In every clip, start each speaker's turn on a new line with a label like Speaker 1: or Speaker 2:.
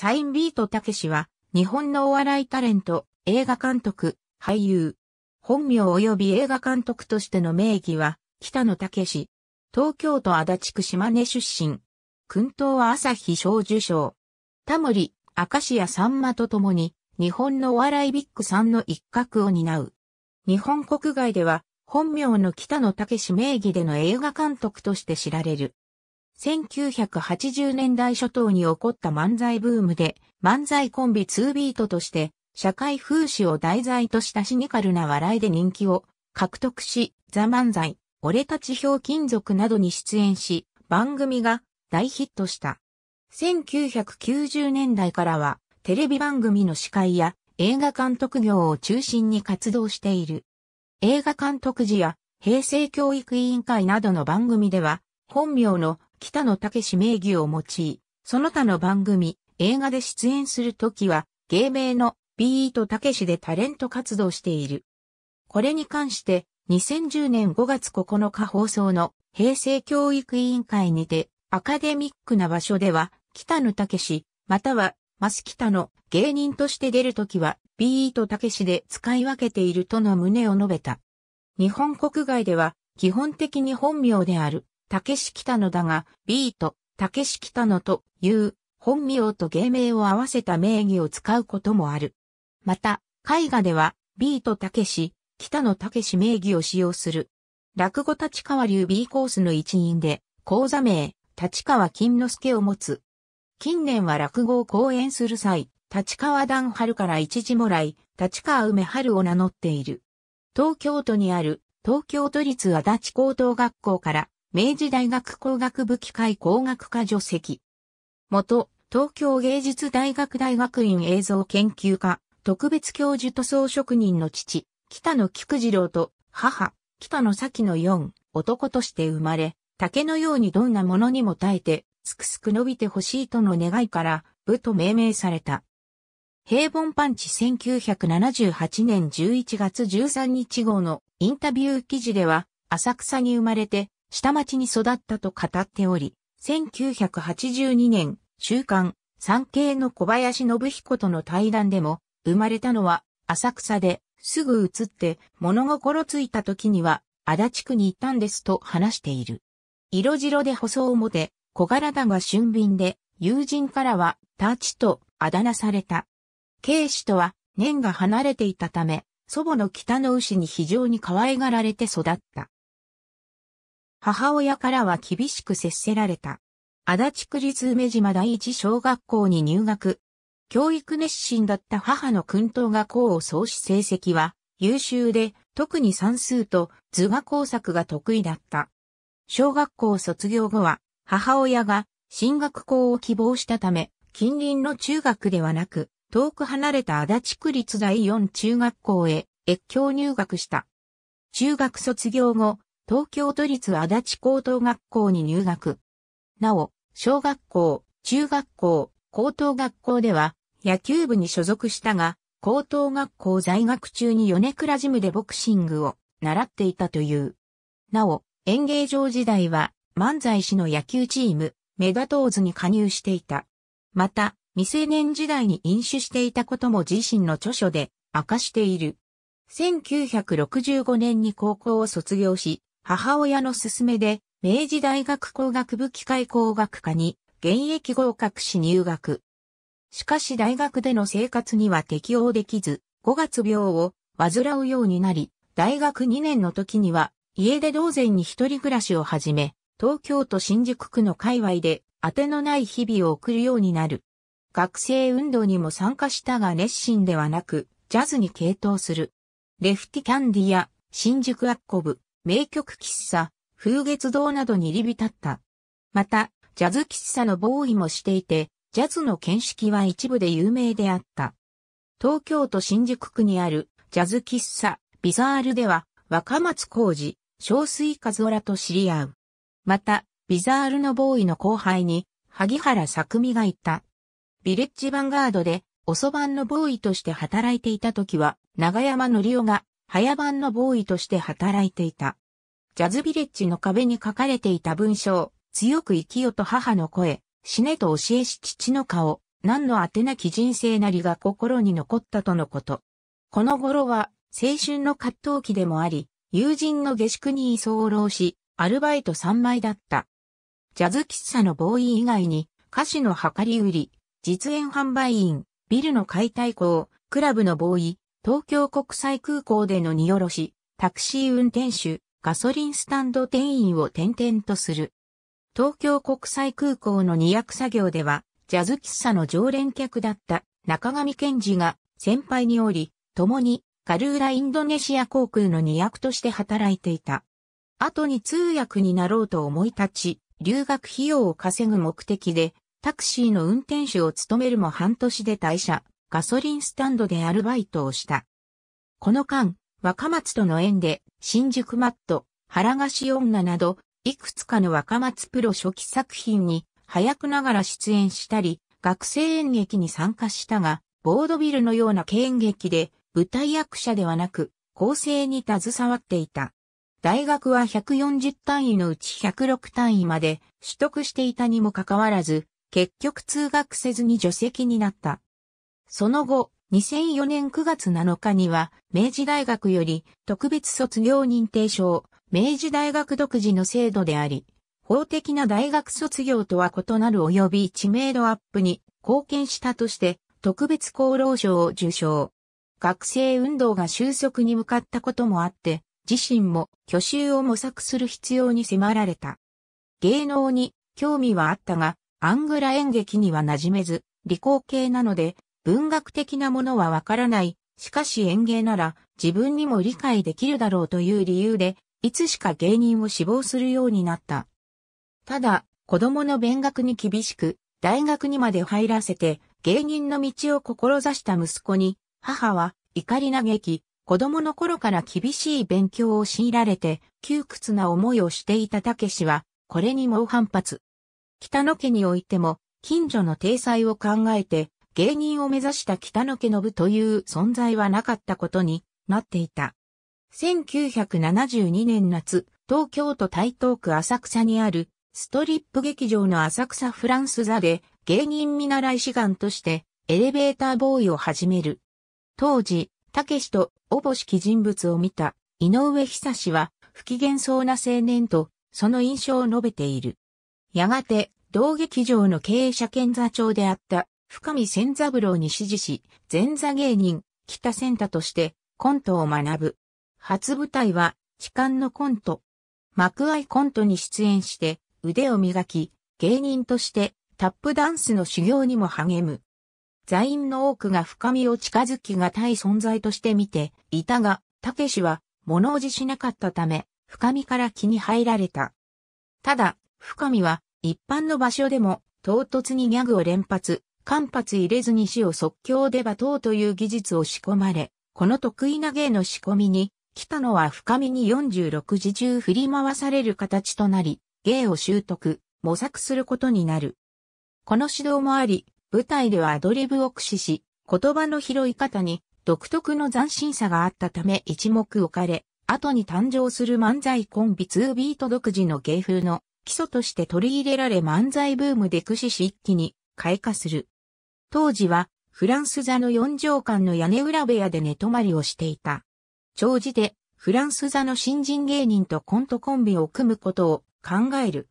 Speaker 1: サインビートたけしは、日本のお笑いタレント、映画監督、俳優。本名及び映画監督としての名義は、北野たけし。東京都足立区島根出身。訓東は朝日小受賞。タモリ、明石家さんまと共に、日本のお笑いビッグさんの一角を担う。日本国外では、本名の北野武名義での映画監督として知られる。1980年代初頭に起こった漫才ブームで、漫才コンビ2ビートとして、社会風刺を題材としたシニカルな笑いで人気を獲得し、ザ・漫才、俺たちひょう金属などに出演し、番組が大ヒットした。1990年代からは、テレビ番組の司会や映画監督業を中心に活動している。映画監督時や平成教育委員会などの番組では、本名の北野武名義を用い、その他の番組、映画で出演するときは、芸名のビートたけしでタレント活動している。これに関して、2010年5月9日放送の平成教育委員会にて、アカデミックな場所では、北野武史、または、マス北野、芸人として出るときは、ビートたけしで使い分けているとの旨を述べた。日本国外では、基本的に本名である、竹志た野だが、B と竹志た野という本名と芸名を合わせた名義を使うこともある。また、絵画では、ビートたけし、北野たけし名義を使用する。落語立川流 B コースの一員で、講座名、立川金之助を持つ。近年は落語を講演する際、立川段春から一時もらい、立川梅春を名乗っている。東京都にある東京都立足立高等学校から明治大学工学部機械工学科助席。元、東京芸術大学大学院映像研究科、特別教授塗装職人の父、北野菊次郎と母、北野咲の四、男として生まれ、竹のようにどんなものにも耐えて、すくすく伸びてほしいとの願いから、部と命名された。平凡パンチ1978年11月13日号のインタビュー記事では、浅草に生まれて、下町に育ったと語っており、1982年、週刊、産経の小林信彦との対談でも、生まれたのは浅草で、すぐ移って物心ついた時には足立区に行ったんですと話している。色白で細表、小柄だが俊敏で、友人からはタちチとあだ名された。慶氏とは年が離れていたため、祖母の北の牛に非常に可愛がられて育った。母親からは厳しく接せられた。足立区立梅島第一小学校に入学。教育熱心だった母の訓導が功を奏し成績は優秀で、特に算数と図画工作が得意だった。小学校卒業後は、母親が進学校を希望したため、近隣の中学ではなく、遠く離れた足立区立第四中学校へ越境入学した。中学卒業後、東京都立足立高等学校に入学。なお、小学校、中学校、高等学校では野球部に所属したが、高等学校在学中に米倉ジムでボクシングを習っていたという。なお、演芸場時代は漫才師の野球チーム、メガトーズに加入していた。また、未成年時代に飲酒していたことも自身の著書で明かしている。1965年に高校を卒業し、母親の勧めで、明治大学工学部機械工学科に現役合格し入学。しかし大学での生活には適応できず、5月病を患うようになり、大学2年の時には家で同然に一人暮らしを始め、東京都新宿区の界隈で当てのない日々を送るようになる。学生運動にも参加したが熱心ではなく、ジャズに傾倒する。レフティキャンディや新宿アッコブ、名曲喫茶、風月堂などに入り浸った。また、ジャズ喫茶のボーイもしていて、ジャズの見識は一部で有名であった。東京都新宿区にあるジャズ喫茶、ビザールでは、若松浩二、小水和空と知り合う。また、ビザールのボーイの後輩に、萩原作美がいた。ビレッジヴァンガードで、遅番のボーイとして働いていた時は、長山則夫が早番のボーイとして働いていた。ジャズビレッジの壁に書かれていた文章、強く生きよと母の声、死ねと教えし父の顔、何のあてなき人生なりが心に残ったとのこと。この頃は、青春の葛藤期でもあり、友人の下宿に居候し、アルバイト三枚だった。ジャズ喫茶のボーイ以外に、歌詞の量り売り、実演販売員、ビルの解体工、クラブのボーイ、東京国際空港での荷下ろし、タクシー運転手、ガソリンスタンド店員を転々とする。東京国際空港の荷役作業では、ジャズ喫茶の常連客だった中上健二が先輩におり、共にカルーラインドネシア航空の荷役として働いていた。後に通訳になろうと思い立ち、留学費用を稼ぐ目的で、タクシーの運転手を務めるも半年で退社。ガソリンスタンドでアルバイトをした。この間、若松との縁で、新宿マット、腹菓子女など、いくつかの若松プロ初期作品に、早くながら出演したり、学生演劇に参加したが、ボードビルのような経演劇で、舞台役者ではなく、構成に携わっていた。大学は140単位のうち106単位まで取得していたにもかかわらず、結局通学せずに助席になった。その後、2004年9月7日には、明治大学より特別卒業認定証、明治大学独自の制度であり、法的な大学卒業とは異なる及び知名度アップに貢献したとして、特別功労賞を受賞。学生運動が収束に向かったこともあって、自身も挙手を模索する必要に迫られた。芸能に興味はあったが、アングラ演劇には馴染めず、理工系なので、文学的なものはわからない。しかし演芸なら自分にも理解できるだろうという理由で、いつしか芸人を志望するようになった。ただ、子供の勉学に厳しく、大学にまで入らせて、芸人の道を志した息子に、母は怒り嘆き、子供の頃から厳しい勉強を強いられて、窮屈な思いをしていたたけしは、これに猛反発。北野家においても、近所の体裁を考えて、芸人を目指した北野家信という存在はなかったことになっていた。1972年夏、東京都台東区浅草にあるストリップ劇場の浅草フランス座で芸人見習い志願としてエレベーターボーイを始める。当時、たけしとおぼしき人物を見た井上久志は不機嫌そうな青年とその印象を述べている。やがて同劇場の経営者兼座長であった深見千三郎に指示し、前座芸人、北千太としてコントを学ぶ。初舞台は、痴漢のコント。幕愛コントに出演して腕を磨き、芸人としてタップダンスの修行にも励む。座員の多くが深みを近づきがたい存在として見ていたが、たけしは物おじしなかったため、深みから気に入られた。ただ、深みは一般の場所でも唐突にギャグを連発、間髪入れずに死を即興で罵倒という技術を仕込まれ、この得意な芸の仕込みに、来たのは深みに46時中振り回される形となり、芸を習得、模索することになる。この指導もあり、舞台ではアドリブを駆使し、言葉の拾い方に独特の斬新さがあったため一目置かれ、後に誕生する漫才コンビ2ビート独自の芸風の基礎として取り入れられ漫才ブームで駆使し一気に開花する。当時はフランス座の四畳館の屋根裏部屋で寝泊まりをしていた。長じてフランス座の新人芸人とコントコンビを組むことを考える。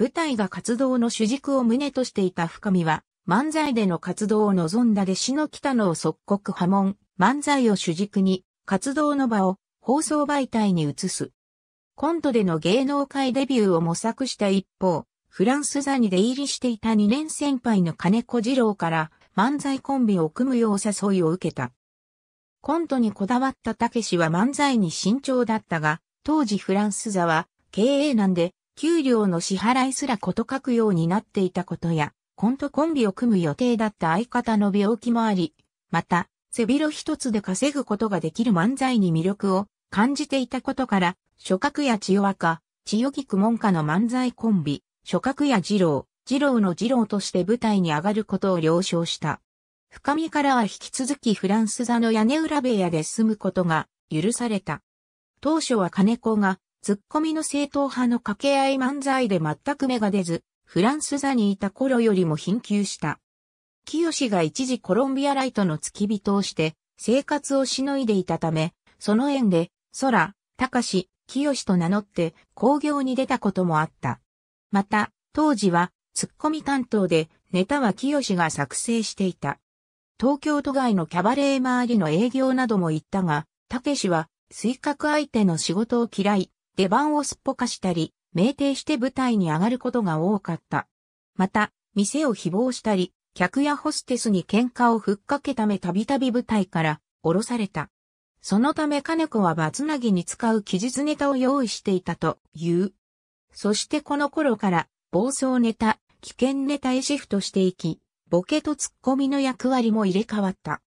Speaker 1: 舞台が活動の主軸を旨としていた深見は漫才での活動を望んだ弟子の北野を即刻破門、漫才を主軸に活動の場を放送媒体に移す。コントでの芸能界デビューを模索した一方、フランス座に出入りしていた2年先輩の金子二郎から漫才コンビを組むよう誘いを受けた。コントにこだわったたけしは漫才に慎重だったが、当時フランス座は経営難で給料の支払いすらこと書くようになっていたことや、コントコンビを組む予定だった相方の病気もあり、また、背広一つで稼ぐことができる漫才に魅力を感じていたことから、諸角や千代若、千代菊門下の漫才コンビ、諸角や二郎、二郎の二郎として舞台に上がることを了承した。深見からは引き続きフランス座の屋根裏部屋で住むことが許された。当初は金子がツッコミの正統派の掛け合い漫才で全く芽が出ず、フランス座にいた頃よりも貧窮した。清が一時コロンビアライトの付き人をして生活をしのいでいたため、その縁で、空、高志、清と名乗って工業に出たこともあった。また、当時は、ツッコミ担当で、ネタは清が作成していた。東京都外のキャバレー周りの営業なども行ったが、たけしは、水角相手の仕事を嫌い、出番をすっぽかしたり、酩酊して舞台に上がることが多かった。また、店を誹謗したり、客やホステスに喧嘩をふっかけためたびたび舞台から降ろされた。そのため金子はバツナギに使う記述ネタを用意していたという。そしてこの頃から暴走ネタ、危険ネタへシフトしていき、ボケとツッコミの役割も入れ替わった。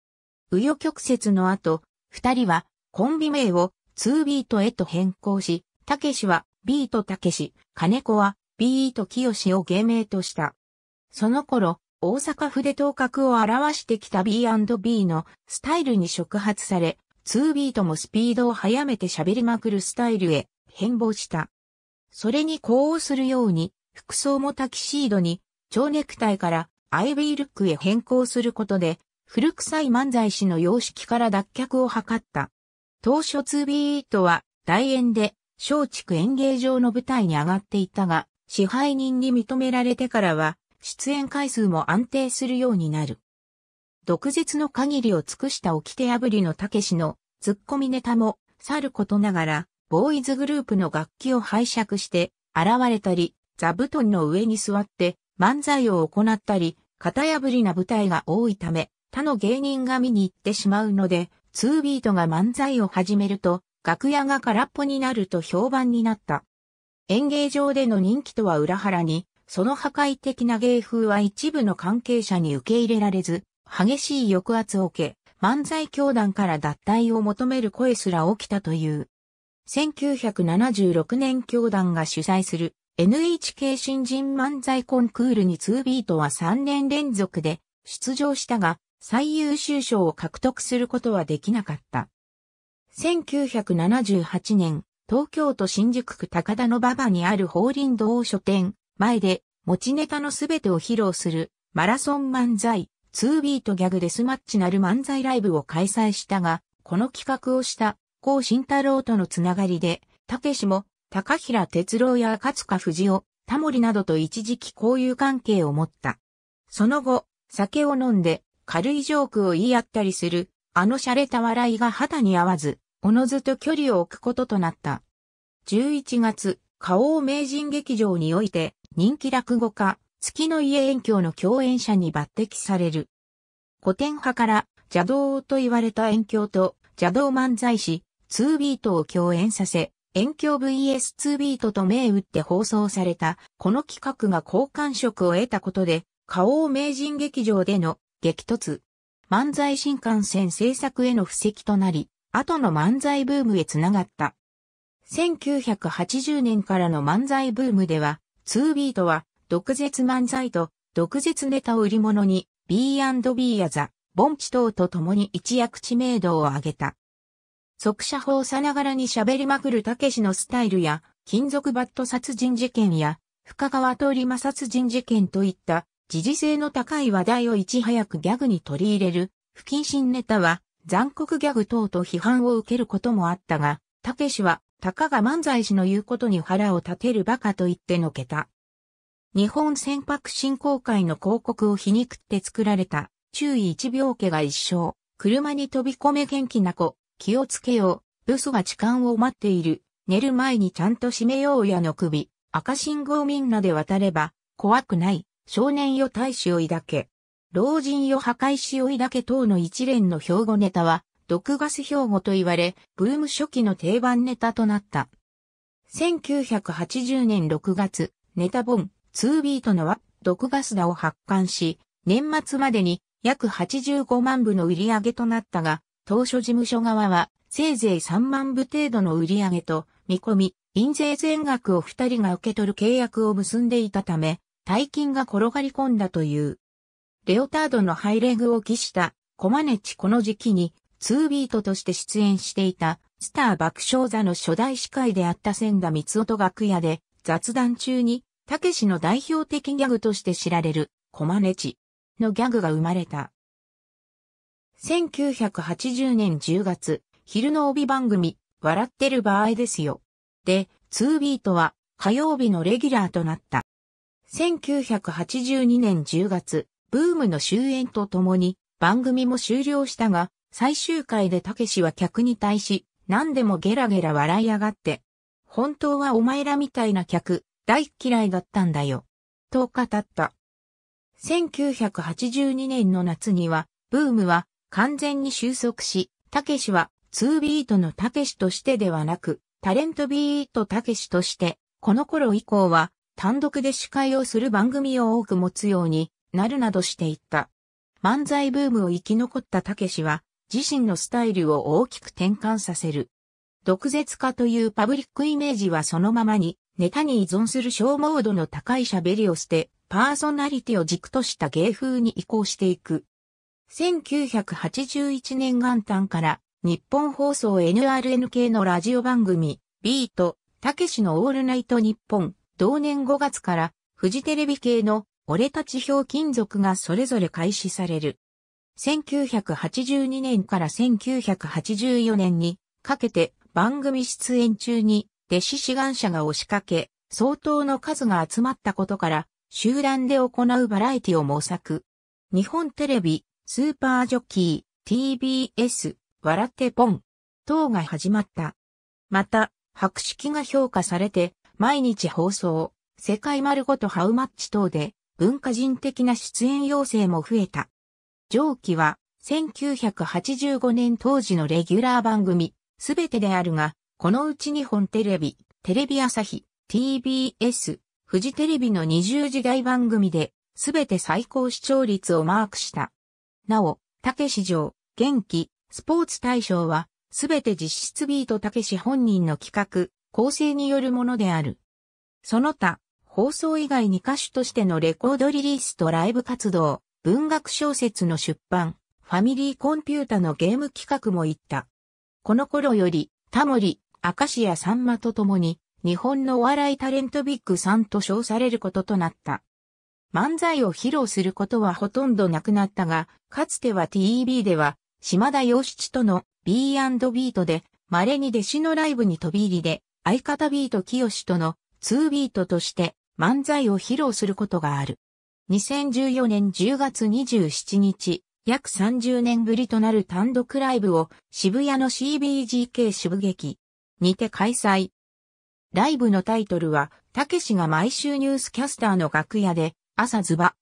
Speaker 1: 紆余曲折の後、二人はコンビ名を2ビートへと変更し、たけしはビートたけし、金子はビートきよしを芸名とした。その頃、大阪府で頭角を表してきた B&B のスタイルに触発され、2ビートもスピードを速めて喋りまくるスタイルへ変貌した。それに呼応するように、服装もタキシードに、蝶ネクタイからアイビールックへ変更することで、古臭い漫才師の様式から脱却を図った。当初2ビートは、大演で、松竹演芸場の舞台に上がっていたが、支配人に認められてからは、出演回数も安定するようになる。毒舌の限りを尽くした掟破りのたけしの、ツッコミネタも、さることながら、ボーイズグループの楽器を拝借して現れたり、座布団の上に座って漫才を行ったり、型破りな舞台が多いため、他の芸人が見に行ってしまうので、2ビートが漫才を始めると、楽屋が空っぽになると評判になった。演芸場での人気とは裏腹に、その破壊的な芸風は一部の関係者に受け入れられず、激しい抑圧を受け、漫才教団から脱退を求める声すら起きたという。1976年教団が主催する NHK 新人漫才コンクールに2ビートは3年連続で出場したが最優秀賞を獲得することはできなかった。1978年、東京都新宿区高田の馬場にある法輪堂書店前で持ちネタのすべてを披露するマラソン漫才2ビートギャグデスマッチなる漫才ライブを開催したが、この企画をした光慎太郎とのつながりで、武けも、高平哲郎や勝塚藤二タモリなどと一時期交友関係を持った。その後、酒を飲んで、軽いジョークを言い合ったりする、あの洒落た笑いが肌に合わず、おのずと距離を置くこととなった。11月、花王名人劇場において、人気落語家、月の家遠鏡の共演者に抜擢される。古典派から邪道と言われた遠鏡と邪道漫才師、2ビートを共演させ、遠鏡 VS2 ビートと銘打って放送された、この企画が好感触を得たことで、花王名人劇場での激突。漫才新幹線制作への布石となり、後の漫才ブームへつながった。1980年からの漫才ブームでは、2ビートは、毒舌漫才と、毒舌ネタを売り物に、B&B やザ、ボンチ等と共に一躍知名度を上げた。即射法さながらに喋りまくるたけしのスタイルや、金属バット殺人事件や、深川通り魔殺人事件といった、時事性の高い話題をいち早くギャグに取り入れる、不謹慎ネタは、残酷ギャグ等と批判を受けることもあったが、たけしは、たかが漫才師の言うことに腹を立てる馬鹿と言ってのけた。日本船舶振興会の広告を皮肉って作られた、注意一秒家が一生、車に飛び込め元気な子、気をつけよう、ブスが痴漢を待っている、寝る前にちゃんと締めようやの首、赤信号みんなで渡れば、怖くない、少年よ大使を抱け。老人よ破壊しを抱け等の一連の標語ネタは、毒ガス標語と言われ、ブーム初期の定番ネタとなった。1980年6月、ネタ本、2ビートのは、毒ガスだを発刊し、年末までに約85万部の売り上げとなったが、当初事務所側は、せいぜい3万部程度の売り上げと、見込み、印税全額を二人が受け取る契約を結んでいたため、大金が転がり込んだという。レオタードのハイレグを期した、コマネチこの時期に、ツービートとして出演していた、スター爆笑座の初代司会であった千田光音楽屋で、雑談中に、たけしの代表的ギャグとして知られる、コマネチのギャグが生まれた。1980年10月、昼の帯番組、笑ってる場合ですよ。で、2ビートは火曜日のレギュラーとなった。1982年10月、ブームの終焉とともに番組も終了したが、最終回でたけしは客に対し、何でもゲラゲラ笑い上がって、本当はお前らみたいな客、大嫌いだったんだよ。と語った。1982年の夏には、ブームは完全に収束し、たけしは2ビートのたけしとしてではなく、タレントビートたけしとして、この頃以降は単独で司会をする番組を多く持つようになるなどしていった。漫才ブームを生き残ったたけしは、自身のスタイルを大きく転換させる。毒舌化というパブリックイメージはそのままに、ネタに依存する小モードの高い喋りを捨て、パーソナリティを軸とした芸風に移行していく。1981年元旦から日本放送 NRN 系のラジオ番組ビート、たけしのオールナイト日本、同年5月からフジテレビ系の俺たち表金属がそれぞれ開始される。1982年から1984年にかけて番組出演中に弟子志願者が押しかけ、相当の数が集まったことから集団で行うバラエティを模索。日本テレビ、スーパージョッキー、TBS、笑ってポン、等が始まった。また、白色が評価されて、毎日放送、世界丸ごとハウマッチ等で、文化人的な出演要請も増えた。上記は、1985年当時のレギュラー番組、すべてであるが、このうち日本テレビ、テレビ朝日、TBS、フジテレビの20時代番組で、すべて最高視聴率をマークした。なお、たけし城、元気、スポーツ大賞は、すべて実質ビートたけし本人の企画、構成によるものである。その他、放送以外に歌手としてのレコードリリースとライブ活動、文学小説の出版、ファミリーコンピュータのゲーム企画も行った。この頃より、タモリ、アカシアさんまと共に、日本のお笑いタレントビッグさんと称されることとなった。漫才を披露することはほとんどなくなったが、かつては TEB では、島田洋七との B&B とで、稀に弟子のライブに飛び入りで、相方ビート清との2ビートとして漫才を披露することがある。2014年10月27日、約30年ぶりとなる単独ライブを渋谷の CBGK 渋劇にて開催。ライブのタイトルは、たけしが毎週ニュースキャスターの楽屋で朝ズバ。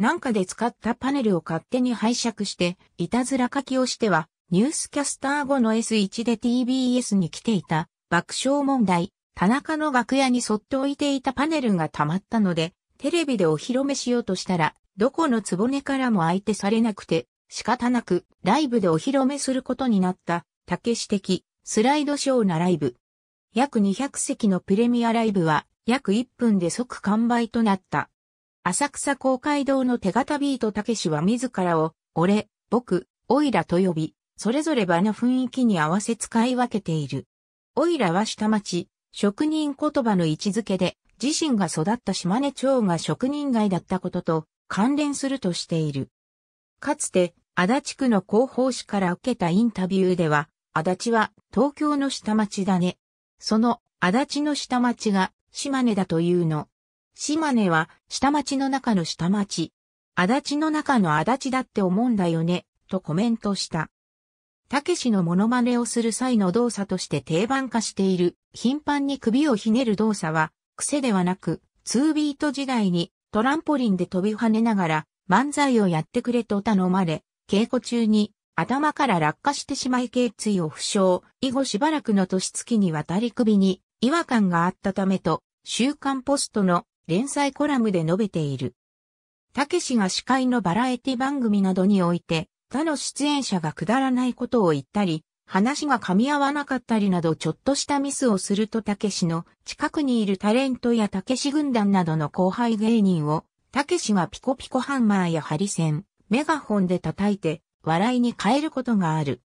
Speaker 1: なんかで使ったパネルを勝手に拝借して、いたずら書きをしては、ニュースキャスター後の S1 で TBS に来ていた爆笑問題、田中の楽屋にそっと置いていたパネルが溜まったので、テレビでお披露目しようとしたら、どこの壺からも相手されなくて、仕方なくライブでお披露目することになった、竹指的、スライドショーなライブ。約200席のプレミアライブは、約1分で即完売となった。浅草公会堂の手形ビートたけしは自らを、俺、僕、オイラと呼び、それぞれ場の雰囲気に合わせ使い分けている。オイラは下町、職人言葉の位置づけで、自身が育った島根町が職人街だったことと関連するとしている。かつて、足立区の広報誌から受けたインタビューでは、足立は東京の下町だね。その足立の下町が島根だというの。島根は下町の中の下町。足立の中の足立だって思うんだよね、とコメントした。たけしのモノマネをする際の動作として定番化している、頻繁に首をひねる動作は、癖ではなく、ツービート時代にトランポリンで飛び跳ねながら漫才をやってくれと頼まれ、稽古中に頭から落下してしまい頸椎を負傷、以後しばらくの年月にわたり首に違和感があったためと、週刊ポストの連載コラムで述べている。たけしが司会のバラエティ番組などにおいて、他の出演者がくだらないことを言ったり、話が噛み合わなかったりなどちょっとしたミスをするとたけしの近くにいるタレントやたけし軍団などの後輩芸人を、たけしがピコピコハンマーやハリセン、メガホンで叩いて笑いに変えることがある。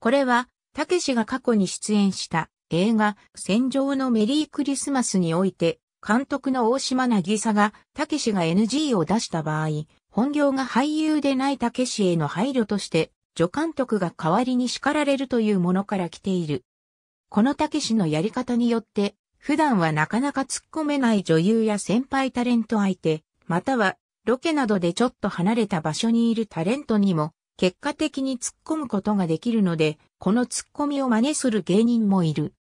Speaker 1: これは、たけしが過去に出演した映画、戦場のメリークリスマスにおいて、監督の大島渚が、たけしが NG を出した場合、本業が俳優でないたけしへの配慮として、助監督が代わりに叱られるというものから来ている。このたけしのやり方によって、普段はなかなか突っ込めない女優や先輩タレント相手、またはロケなどでちょっと離れた場所にいるタレントにも結果的に突っ込むことができるので、この突っ込みを真似する芸人もいる。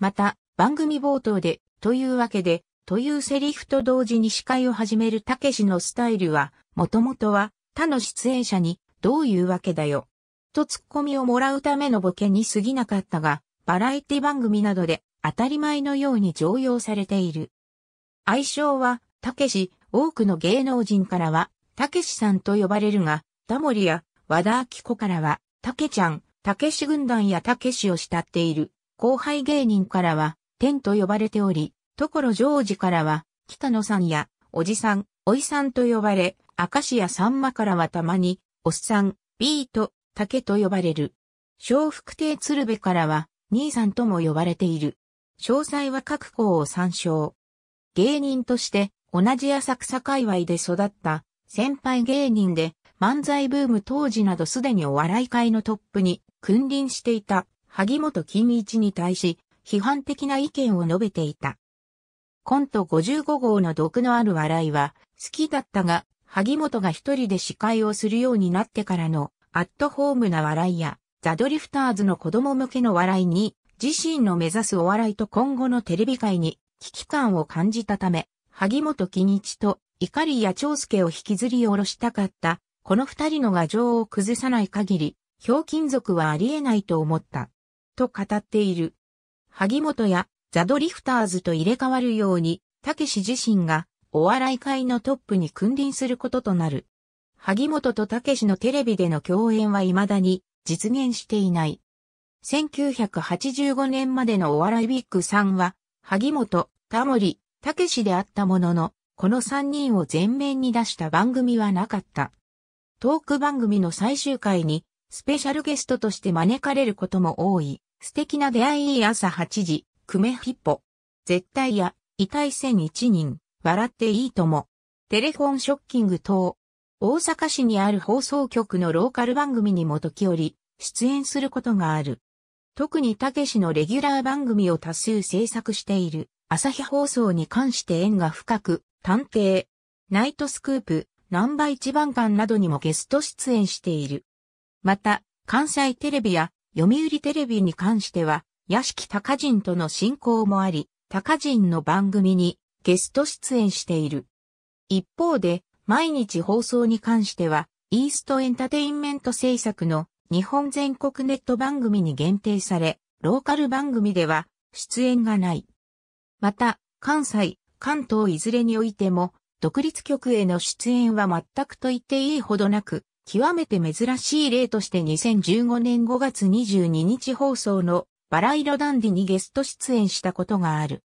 Speaker 1: また、番組冒頭でというわけで、というセリフと同時に司会を始めるたけしのスタイルは、もともとは他の出演者に、どういうわけだよ。とツッコミをもらうためのボケに過ぎなかったが、バラエティ番組などで当たり前のように常用されている。愛称は、たけし、多くの芸能人からは、たけしさんと呼ばれるが、タモリや和田明子からは、たけちゃん、たけし軍団やたけしを慕っている。後輩芸人からは、天と呼ばれており、所ジョージからは、北野さんや、おじさん、おいさんと呼ばれ、明石やさんまからはたまに、おっさん、ビート、竹と呼ばれる。小福亭鶴瓶からは、兄さんとも呼ばれている。詳細は各校を参照。芸人として、同じ浅草界隈で育った、先輩芸人で、漫才ブーム当時などすでにお笑い界のトップに君臨していた萩本欽一に対し、批判的な意見を述べていた。コント55号の毒のある笑いは好きだったが、萩本が一人で司会をするようになってからのアットホームな笑いやザ・ドリフターズの子供向けの笑いに自身の目指すお笑いと今後のテレビ界に危機感を感じたため、萩本に一と怒りや長介を引きずり下ろしたかった、この二人の牙城を崩さない限り、ひょうきん族はありえないと思った。と語っている。萩本やザ・ドリフターズと入れ替わるように、たけし自身がお笑い界のトップに君臨することとなる。萩本とたけしのテレビでの共演は未だに実現していない。1985年までのお笑いビッグ3は、萩本、タモリ、たけしであったものの、この3人を前面に出した番組はなかった。トーク番組の最終回に、スペシャルゲストとして招かれることも多い。素敵な出会いいい朝8時、久米ヒッポ。絶対や、痛い戦一人、笑っていいとも。テレフォンショッキング等。大阪市にある放送局のローカル番組にも時折、出演することがある。特にたけしのレギュラー番組を多数制作している、朝日放送に関して縁が深く、探偵、ナイトスクープ、ナンバ一番館などにもゲスト出演している。また、関西テレビや読売テレビに関しては、屋敷隆人との親交もあり、隆人の番組にゲスト出演している。一方で、毎日放送に関しては、イーストエンタテインメント制作の日本全国ネット番組に限定され、ローカル番組では出演がない。また、関西、関東いずれにおいても、独立局への出演は全くと言っていいほどなく、極めて珍しい例として2015年5月22日放送のバラ色ダンディにゲスト出演したことがある。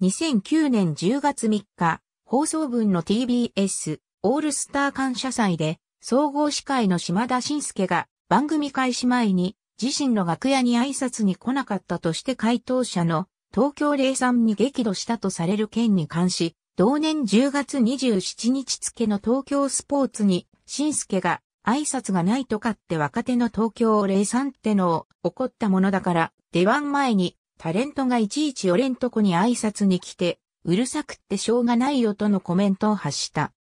Speaker 1: 2009年10月3日、放送分の TBS オールスター感謝祭で総合司会の島田晋介が番組開始前に自身の楽屋に挨拶に来なかったとして回答者の東京03に激怒したとされる件に関し、同年10月27日付の東京スポーツに新助が挨拶がないとかって若手の東京を礼さんってのを怒ったものだから、出番前にタレントがいちいち俺んとこに挨拶に来て、うるさくってしょうがないよとのコメントを発した。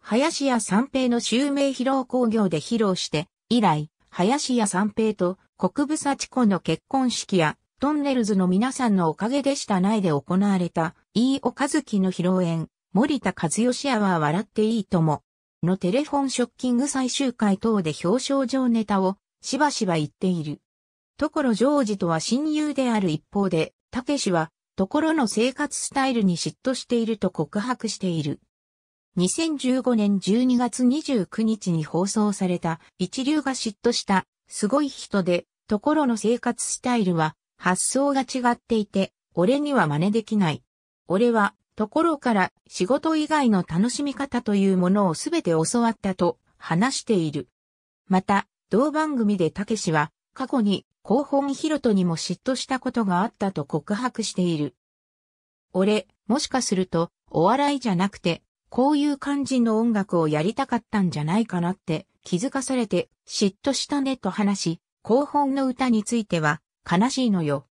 Speaker 1: 林家三平の襲名披露興行で披露して、以来、林家三平と国部幸子の結婚式や、トンネルズの皆さんのおかげでした内で行われた、飯尾和樹の披露宴、森田和義アワー笑っていいとも、のテレフォンショッキング最終回等で表彰状ネタをしばしば言っている。ところジョージとは親友である一方で、たけしは、ところの生活スタイルに嫉妬していると告白している。2015年12月29日に放送された一流が嫉妬したすごい人で、ところの生活スタイルは発想が違っていて、俺には真似できない。俺はところから仕事以外の楽しみ方というものをすべて教わったと話している。また、同番組でたけしは過去に広報ヒロトにも嫉妬したことがあったと告白している。俺、もしかするとお笑いじゃなくて、こういう感じの音楽をやりたかったんじゃないかなって気づかされて嫉妬したねと話し、広報の歌については悲しいのよ。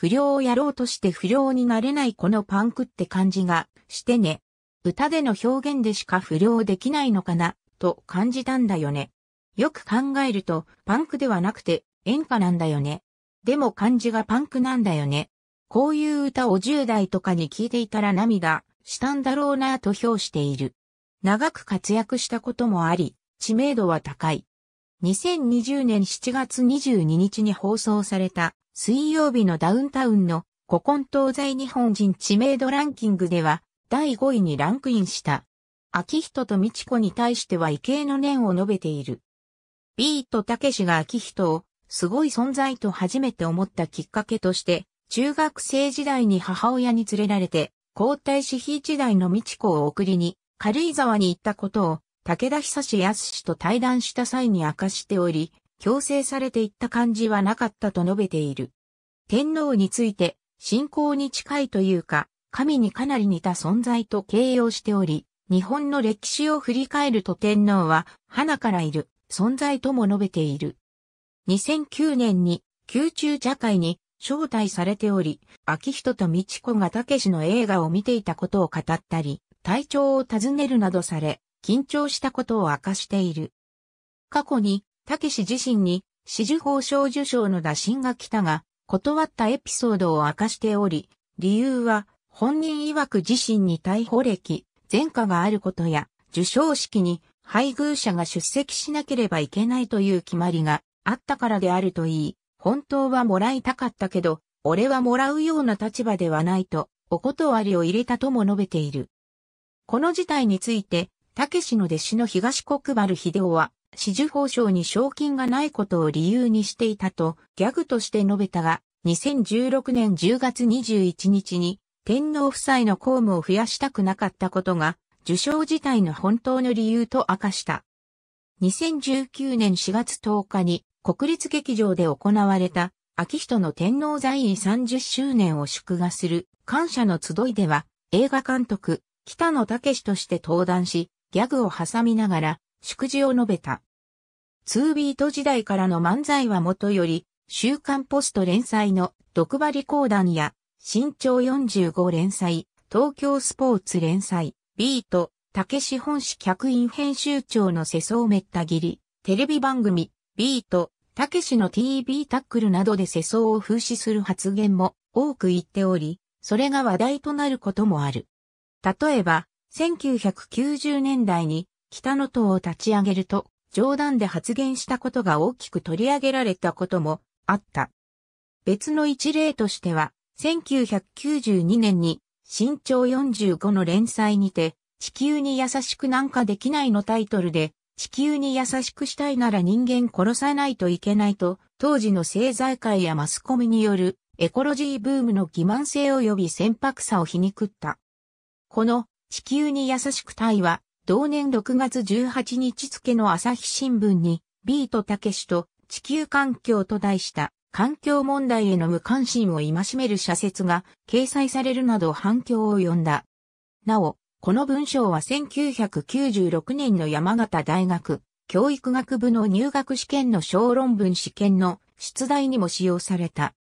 Speaker 1: 不良をやろうとして不良になれないこのパンクって感じがしてね。歌での表現でしか不良できないのかな、と感じたんだよね。よく考えると、パンクではなくて演歌なんだよね。でも漢字がパンクなんだよね。こういう歌を10代とかに聞いていたら涙したんだろうなぁと評している。長く活躍したこともあり、知名度は高い。2020年7月22日に放送された水曜日のダウンタウンの古今東西日本人知名度ランキングでは第5位にランクインした。秋人と美智子に対しては異形の念を述べている。ビートたけしが秋人をすごい存在と初めて思ったきっかけとして、中学生時代に母親に連れられて、皇太子妃時代の美智子を送りに、軽井沢に行ったことを、武田久志康と対談した際に明かしており、強制されていった感じはなかったと述べている。天皇について、信仰に近いというか、神にかなり似た存在と形容しており、日本の歴史を振り返ると天皇は、花からいる存在とも述べている。2009年に、宮中茶会に招待されており、秋人と道子が武氏の映画を見ていたことを語ったり、体調を尋ねるなどされ、緊張したことを明かしている。過去にたけし自身に、紫綬褒章受賞の打診が来たが、断ったエピソードを明かしており、理由は、本人曰く自身に逮捕歴、前科があることや、受賞式に配偶者が出席しなければいけないという決まりがあったからであるといい、本当はもらいたかったけど、俺はもらうような立場ではないと、お断りを入れたとも述べている。この事態について、たけしの弟子の東国原秀夫は、紫綬報奨に賞金がないことを理由にしていたとギャグとして述べたが、2016年10月21日に天皇夫妻の公務を増やしたくなかったことが受賞自体の本当の理由と明かした。2019年4月10日に国立劇場で行われた秋人の天皇在位30周年を祝賀する感謝の集いでは映画監督北野武として登壇しギャグを挟みながら祝辞を述べた。2ビート時代からの漫才はもとより、週刊ポスト連載の毒針講談や、新潮45連載、東京スポーツ連載、ビート、竹志本誌客員編集長の世相めった切り、テレビ番組、ビート、竹志の TV タックルなどで世相を風刺する発言も多く言っており、それが話題となることもある。例えば、1990年代に北の党を立ち上げると、冗談で発言したことが大きく取り上げられたこともあった。別の一例としては、1992年に身長45の連載にて、地球に優しくなんかできないのタイトルで、地球に優しくしたいなら人間殺さないといけないと、当時の政財界やマスコミによるエコロジーブームの欺瞞性及び船舶さを皮肉った。この地球に優しくたいは同年6月18日付の朝日新聞に、ビートたけしと地球環境と題した環境問題への無関心を戒める社説が掲載されるなど反響を呼んだ。なお、この文章は1996年の山形大学教育学部の入学試験の小論文試験の出題にも使用された。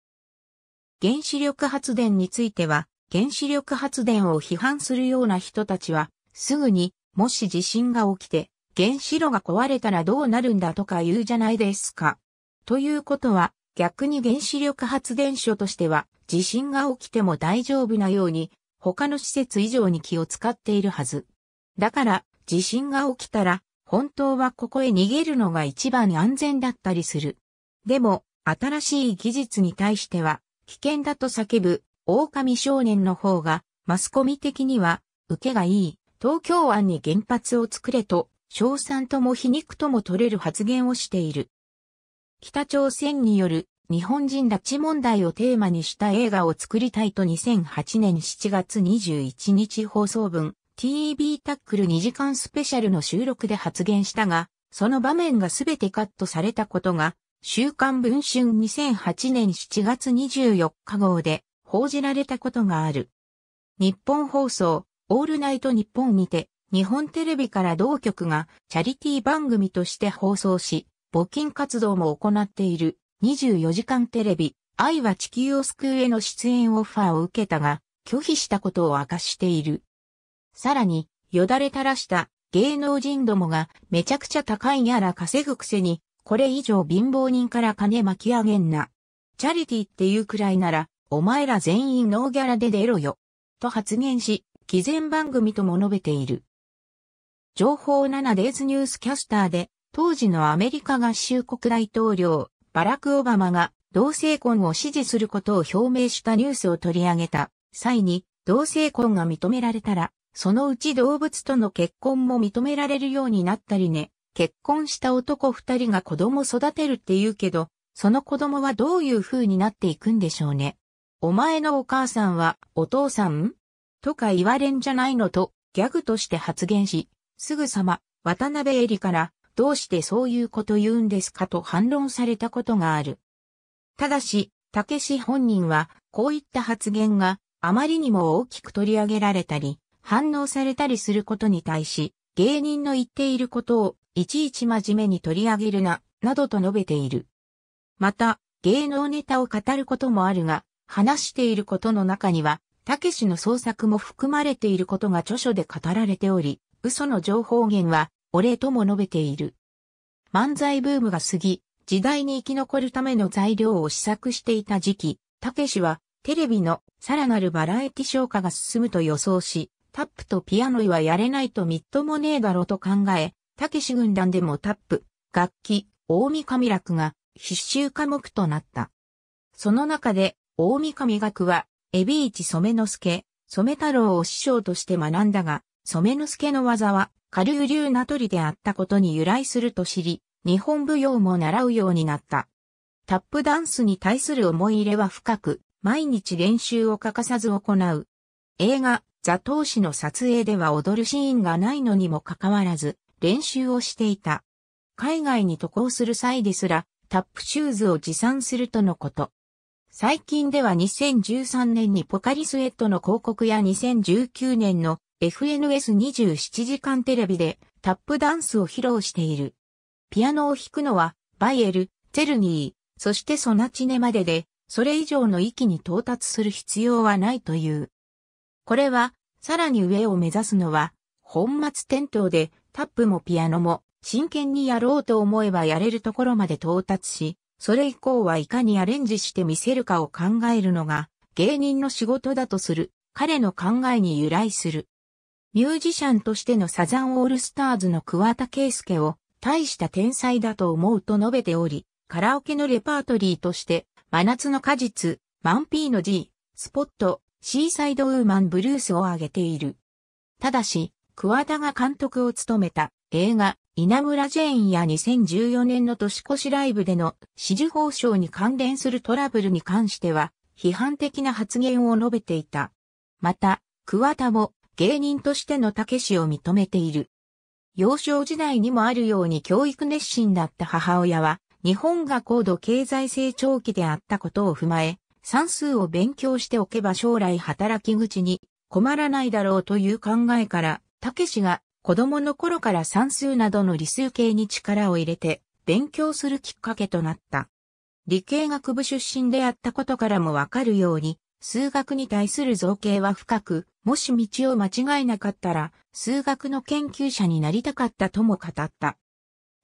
Speaker 1: 原子力発電については、原子力発電を批判するような人たちは、すぐにもし地震が起きて、原子炉が壊れたらどうなるんだとか言うじゃないですか。ということは、逆に原子力発電所としては、地震が起きても大丈夫なように、他の施設以上に気を使っているはず。だから、地震が起きたら、本当はここへ逃げるのが一番安全だったりする。でも、新しい技術に対しては、危険だと叫ぶ、狼少年の方が、マスコミ的には、受けがいい。東京湾に原発を作れと、賞賛とも皮肉とも取れる発言をしている。北朝鮮による日本人拉致問題をテーマにした映画を作りたいと2008年7月21日放送分 TV タックル2時間スペシャルの収録で発言したが、その場面が全てカットされたことが、週刊文春2008年7月24日号で報じられたことがある。日本放送、オールナイト日本にて、日本テレビから同局がチャリティ番組として放送し、募金活動も行っている24時間テレビ、愛は地球を救うへの出演オファーを受けたが、拒否したことを明かしている。さらに、よだれ垂らした芸能人どもがめちゃくちゃ高いやら稼ぐくせに、これ以上貧乏人から金巻き上げんな。チャリティっていうくらいなら、お前ら全員ノーギャラで出ろよ。と発言し、偽善番組とも述べている。情報 7days ニュースキャスターで、当時のアメリカ合衆国大統領、バラク・オバマが同性婚を支持することを表明したニュースを取り上げた際に、同性婚が認められたら、そのうち動物との結婚も認められるようになったりね、結婚した男二人が子供育てるって言うけど、その子供はどういう風になっていくんでしょうね。お前のお母さんはお父さんとか言われんじゃないのと、ギャグとして発言し、すぐさま、渡辺恵里から、どうしてそういうこと言うんですかと反論されたことがある。ただし、たけし本人は、こういった発言があまりにも大きく取り上げられたり、反応されたりすることに対し、芸人の言っていることをいちいち真面目に取り上げるな、などと述べている。また、芸能ネタを語ることもあるが、話していることの中には、たけしの創作も含まれていることが著書で語られており、嘘の情報源は、お礼とも述べている。漫才ブームが過ぎ、時代に生き残るための材料を試作していた時期、たけしは、テレビのさらなるバラエティ消化が進むと予想し、タップとピアノはやれないとみっともねえだろうと考え、たけし軍団でもタップ、楽器、大見神楽が必修科目となった。その中で、大見神楽はエビーチ染之助、染太郎を師匠として学んだが、染之助の技は、下流流名取であったことに由来すると知り、日本舞踊も習うようになった。タップダンスに対する思い入れは深く、毎日練習を欠かさず行う。映画、ザトウ氏の撮影では踊るシーンがないのにもかかわらず、練習をしていた。海外に渡航する際ですら、タップシューズを持参するとのこと。最近では2013年にポカリスエットの広告や2019年の FNS27 時間テレビでタップダンスを披露している。ピアノを弾くのはバイエル、チェルニー、そしてソナチネまでで、それ以上の域に到達する必要はないという。これは、さらに上を目指すのは、本末転倒でタップもピアノも真剣にやろうと思えばやれるところまで到達し、それ以降はいかにアレンジして見せるかを考えるのが芸人の仕事だとする彼の考えに由来する。ミュージシャンとしてのサザンオールスターズの桑田圭介を大した天才だと思うと述べており、カラオケのレパートリーとして、真夏の果実、マンピーの G、スポット、シーサイドウーマンブルースを挙げている。ただし、桑田が監督を務めた映画、稲村ジェーンや2014年の年越しライブでの支持報奨に関連するトラブルに関しては、批判的な発言を述べていた。また、桑田も芸人としての武けを認めている。幼少時代にもあるように教育熱心だった母親は、日本が高度経済成長期であったことを踏まえ、算数を勉強しておけば将来働き口に困らないだろうという考えから、武けが子供の頃から算数などの理数系に力を入れて勉強するきっかけとなった。理系学部出身であったことからもわかるように、数学に対する造形は深く、もし道を間違えなかったら、数学の研究者になりたかったとも語った。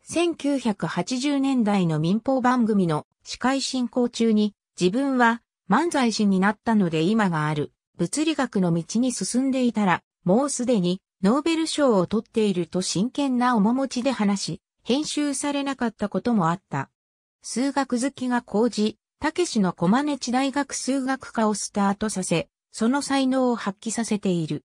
Speaker 1: 1980年代の民放番組の司会進行中に、自分は漫才師になったので今がある物理学の道に進んでいたら、もうすでにノーベル賞を取っていると真剣な面持ちで話し、編集されなかったこともあった。数学好きが講じ、たけしのコマネチ大学数学科をスタートさせ、その才能を発揮させている。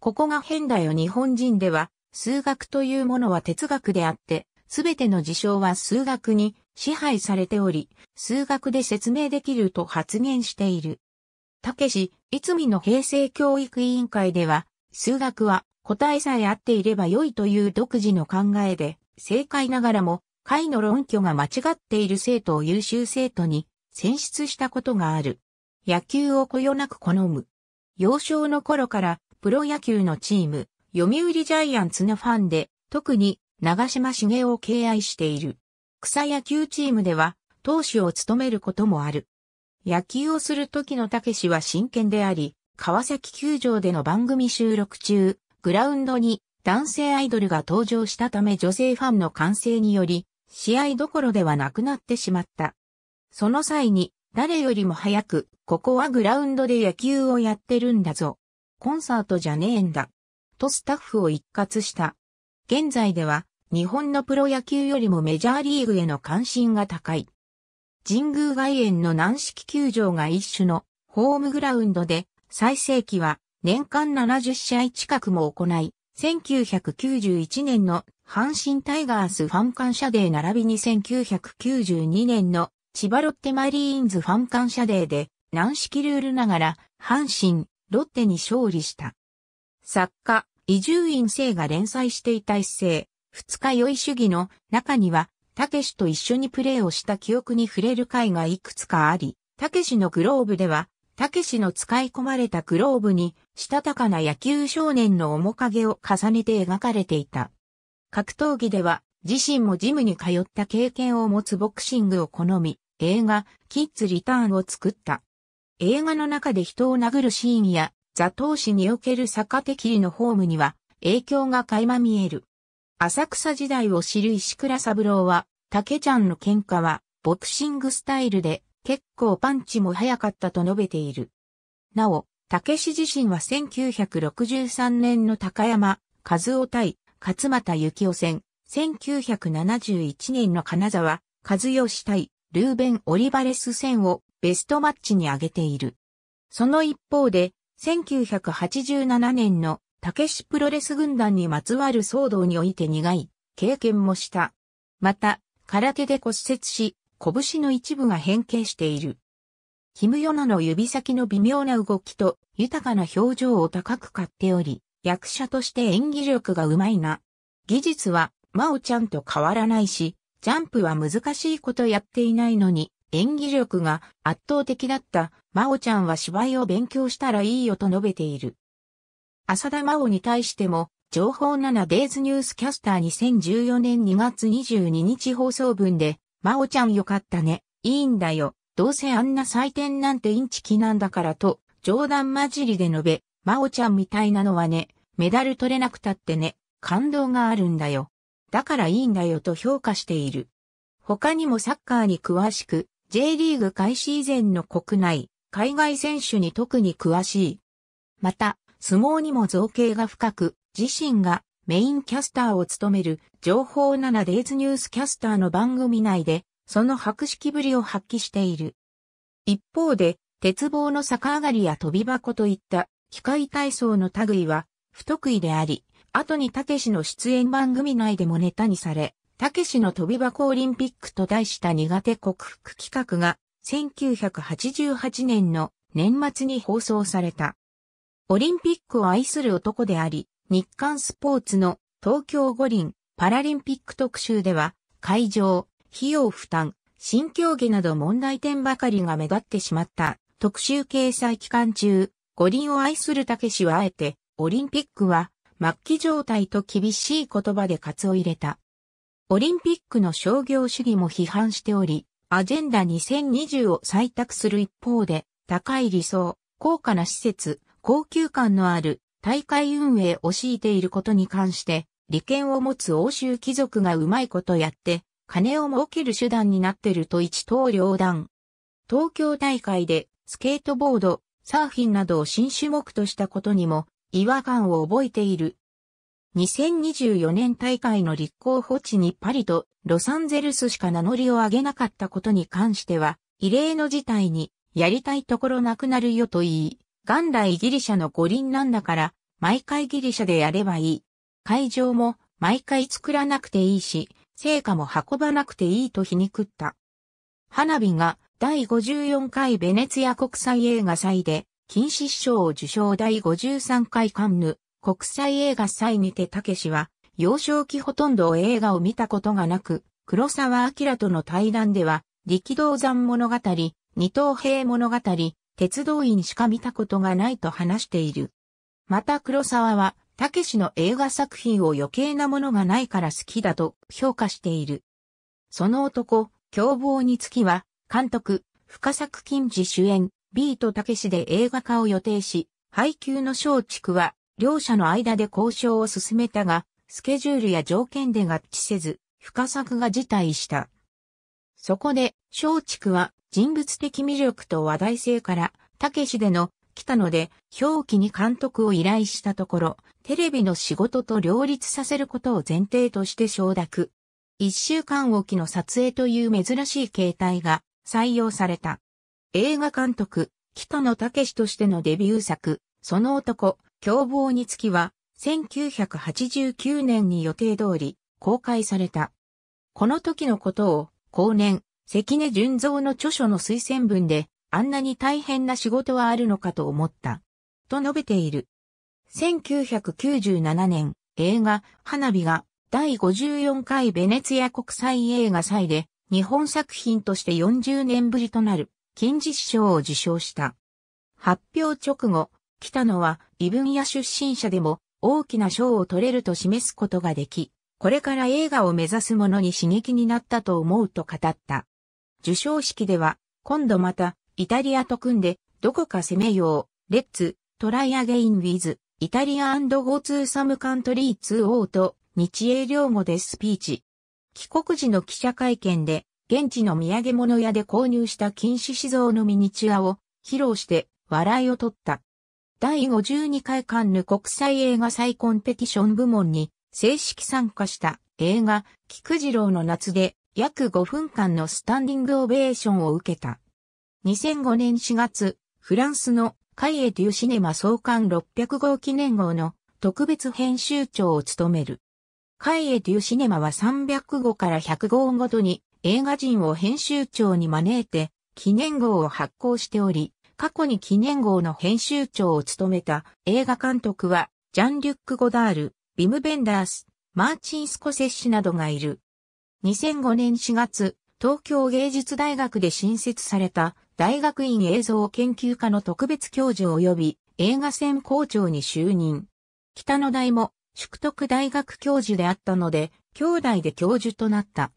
Speaker 1: ここが変だよ日本人では、数学というものは哲学であって、すべての事象は数学に支配されており、数学で説明できると発言している。たけし、いつみの平成教育委員会では、数学は答えさえ合っていれば良いという独自の考えで、正解ながらも、会の論拠が間違っている生徒を優秀生徒に選出したことがある。野球をこよなく好む。幼少の頃からプロ野球のチーム、読売ジャイアンツのファンで、特に長島茂を敬愛している。草野球チームでは、投手を務めることもある。野球をする時のたけしは真剣であり、川崎球場での番組収録中、グラウンドに男性アイドルが登場したため女性ファンの歓声により、試合どころではなくなってしまった。その際に、誰よりも早く、ここはグラウンドで野球をやってるんだぞ。コンサートじゃねえんだ。とスタッフを一括した。現在では、日本のプロ野球よりもメジャーリーグへの関心が高い。神宮外苑の軟式球場が一種のホームグラウンドで、最盛期は年間70試合近くも行い、1991年の阪神タイガースファン感謝デー並びに1992年の千葉ロッテマリーンズファン感謝デーで軟式ルールながら阪神、ロッテに勝利した。作家、伊集院生が連載していた一世、二日酔い主義の中には、たけしと一緒にプレーをした記憶に触れる回がいくつかあり、たけしのグローブでは、たけしの使い込まれたグローブに、したたかな野球少年の面影を重ねて描かれていた。格闘技では、自身もジムに通った経験を持つボクシングを好み、映画、キッズリターンを作った。映画の中で人を殴るシーンや、座頭市における坂手切りのホームには、影響が垣間見える。浅草時代を知る石倉三郎は、竹ちゃんの喧嘩は、ボクシングスタイルで結構パンチも早かったと述べている。なお、武志自身は1963年の高山、和夫対、勝又幸夫戦、1971年の金沢、和義対、ルーベン・オリバレス戦をベストマッチに挙げている。その一方で、1987年の武志プロレス軍団にまつわる騒動において苦い経験もした。また、空手で骨折し、拳の一部が変形している。キムヨナの指先の微妙な動きと豊かな表情を高く買っており、役者として演技力がうまいな。技術は、まおちゃんと変わらないし、ジャンプは難しいことやっていないのに、演技力が圧倒的だった、まおちゃんは芝居を勉強したらいいよと述べている。浅田マオに対しても、情報7デイズニュースキャスター2014年2月22日放送分で、まおちゃんよかったね。いいんだよ。どうせあんな採点なんてインチキなんだからと、冗談交じりで述べ、まおちゃんみたいなのはね、メダル取れなくたってね、感動があるんだよ。だからいいんだよと評価している。他にもサッカーに詳しく、J リーグ開始以前の国内、海外選手に特に詳しい。また、相撲にも造形が深く、自身がメインキャスターを務める情報 7days ニュースキャスターの番組内で、その博識ぶりを発揮している。一方で、鉄棒の逆上がりや飛び箱といった機械体操の類は不得意であり、後にたけしの出演番組内でもネタにされ、たけしの飛び箱オリンピックと題した苦手克服企画が1988年の年末に放送された。オリンピックを愛する男であり、日刊スポーツの東京五輪パラリンピック特集では、会場、費用負担、新競技など問題点ばかりが目立ってしまった特集掲載期間中、五輪を愛するたけしはあえて、オリンピックは末期状態と厳しい言葉で活を入れた。オリンピックの商業主義も批判しており、アジェンダ2020を採択する一方で、高い理想、高価な施設、高級感のある大会運営を強いていることに関して、利権を持つ欧州貴族がうまいことやって、金を儲ける手段になってると一刀両断。東京大会で、スケートボード、サーフィンなどを新種目としたことにも、違和感を覚えている。2024年大会の立候補地にパリとロサンゼルスしか名乗りを上げなかったことに関しては、異例の事態にやりたいところなくなるよと言い、元来ギリシャの五輪なんだから、毎回ギリシャでやればいい。会場も毎回作らなくていいし、成果も運ばなくていいと皮肉った。花火が第54回ベネツィア国際映画祭で、金獅子賞を受賞第53回カンヌ国際映画祭にてたけしは、幼少期ほとんど映画を見たことがなく、黒沢明との対談では、力道山物語、二等兵物語、鉄道員しか見たことがないと話している。また黒沢は、たけしの映画作品を余計なものがないから好きだと評価している。その男、凶暴につきは、監督、深作金次主演、ビートたけしで映画化を予定し、配給の松竹は、両者の間で交渉を進めたが、スケジュールや条件で合致せず、深作が辞退した。そこで、松竹は、人物的魅力と話題性から、たけしでの、北野で、表記に監督を依頼したところ、テレビの仕事と両立させることを前提として承諾。一週間おきの撮影という珍しい形態が採用された。映画監督、北野武としてのデビュー作、その男、凶暴につきは、1989年に予定通り公開された。この時のことを、後年、関根純造の著書の推薦文で、あんなに大変な仕事はあるのかと思った。と述べている。1997年、映画、花火が、第54回ベネツィア国際映画祭で、日本作品として40年ぶりとなる、金獅子賞を受賞した。発表直後、北野は異分野出身者でも大きな賞を取れると示すことができ、これから映画を目指す者に刺激になったと思うと語った。受賞式では、今度また、イタリアと組んで、どこか攻めよう、レッツ、トライアゲインウィズ、イタリアゴツーサムカントリーツオーと、日英両語でスピーチ。帰国時の記者会見で、現地の土産物屋で購入した禁止資蔵のミニチュアを披露して笑いを取った。第52回カンヌ国際映画祭コンペティション部門に正式参加した映画、菊次郎の夏で約5分間のスタンディングオベーションを受けた。2005年4月、フランスのカイエデュシネマ創刊600号記念号の特別編集長を務める。カイエデュシネマは300号から100号ごとに映画人を編集長に招いて記念号を発行しており、過去に記念号の編集長を務めた映画監督はジャン・リュック・ゴダール、ビム・ベンダース、マーチン・スコセッシなどがいる。2005年4月、東京芸術大学で新設された大学院映像研究科の特別教授及び映画専校長に就任。北野大も宿徳大学教授であったので、兄弟で教授となった。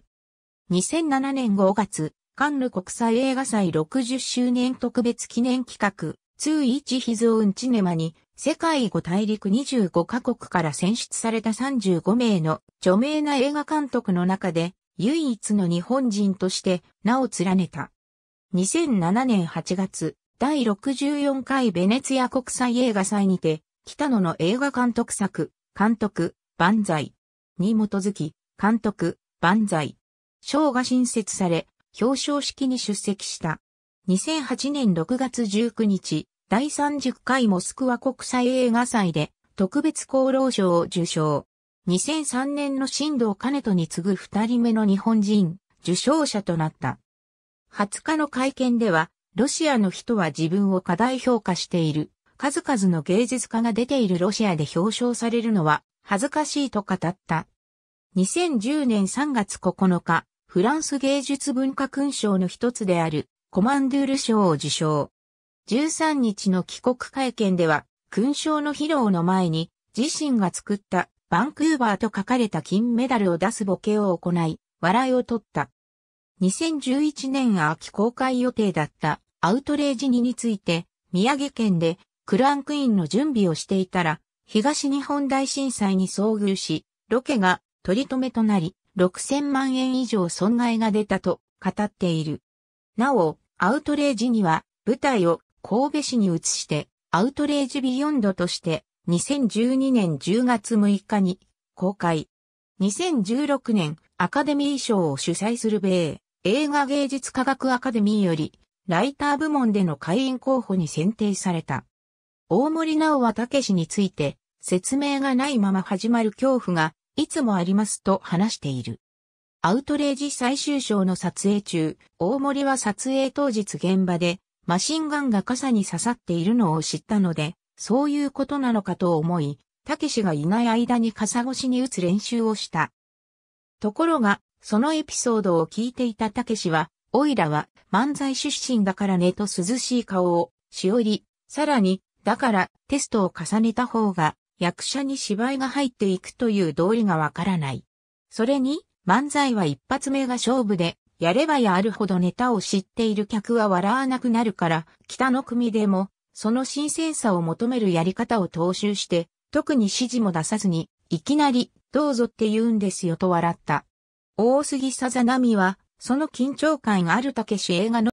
Speaker 1: 2007年5月、カンヌ国際映画祭60周年特別記念企画、通一秘蔵ウンチネマに世界5大陸25カ国から選出された35名の著名な映画監督の中で唯一の日本人として名を連ねた。2007年8月、第64回ベネツィア国際映画祭にて、北野の映画監督作、監督、万歳に基づき、監督、万歳賞が新設され、表彰式に出席した。2008年6月19日、第30回モスクワ国際映画祭で特別功労賞を受賞。2003年の新藤兼人に次ぐ二人目の日本人受賞者となった。20日の会見では、ロシアの人は自分を過大評価している。数々の芸術家が出ているロシアで表彰されるのは恥ずかしいと語った。2010年3月9日、フランス芸術文化勲章の一つであるコマンドゥール賞を受賞。13日の帰国会見では、勲章の披露の前に、自身が作ったバンクーバーと書かれた金メダルを出すボケを行い、笑いを取った。2011年秋公開予定だったアウトレージ2について、宮城県でクランクインの準備をしていたら、東日本大震災に遭遇し、ロケが取り留めとなり、6000万円以上損害が出たと語っている。なお、アウトレージには舞台を神戸市に移して、アウトレージビヨンドとして、2012年10月6日に公開。2016年、アカデミー賞を主催する米映画芸術科学アカデミーより、ライター部門での会員候補に選定された。大森直はたけしについて、説明がないまま始まる恐怖が、いつもありますと話している。アウトレージ最終章の撮影中、大森は撮影当日現場で、マシンガンが傘に刺さっているのを知ったので、そういうことなのかと思い、たけしがいない間に傘越しに打つ練習をした。ところが、そのエピソードを聞いていたたけしは、おいらは漫才出身だからねと涼しい顔を、しおり、さらに、だからテストを重ねた方が役者に芝居が入っていくという道理がわからない。それに、漫才は一発目が勝負で、やればやるほどネタを知っている客は笑わなくなるから、北の組でも、その新鮮さを求めるやり方を踏襲して、特に指示も出さずに、いきなり、どうぞって言うんですよと笑った。大杉さざ波は、その緊張感あるたけし映画の